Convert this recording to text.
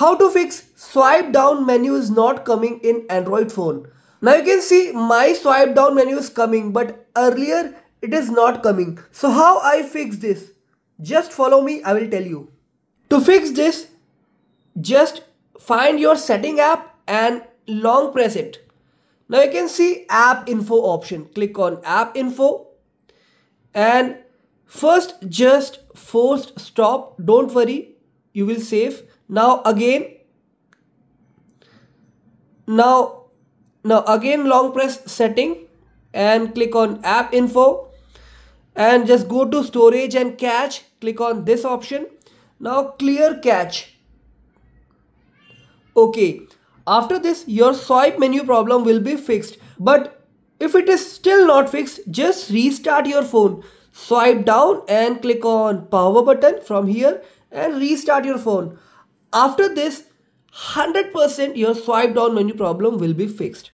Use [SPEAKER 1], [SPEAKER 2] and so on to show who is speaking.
[SPEAKER 1] how to fix swipe down menu is not coming in Android phone. Now you can see my swipe down menu is coming but earlier it is not coming. So how I fix this? Just follow me I will tell you. To fix this just find your setting app and long press it. Now you can see app info option. Click on app info and first just force stop. Don't worry you will save now again now now again long press setting and click on app info and just go to storage and cache click on this option now clear cache okay after this your swipe menu problem will be fixed but if it is still not fixed just restart your phone swipe down and click on power button from here and restart your phone after this 100% your swipe down menu problem will be fixed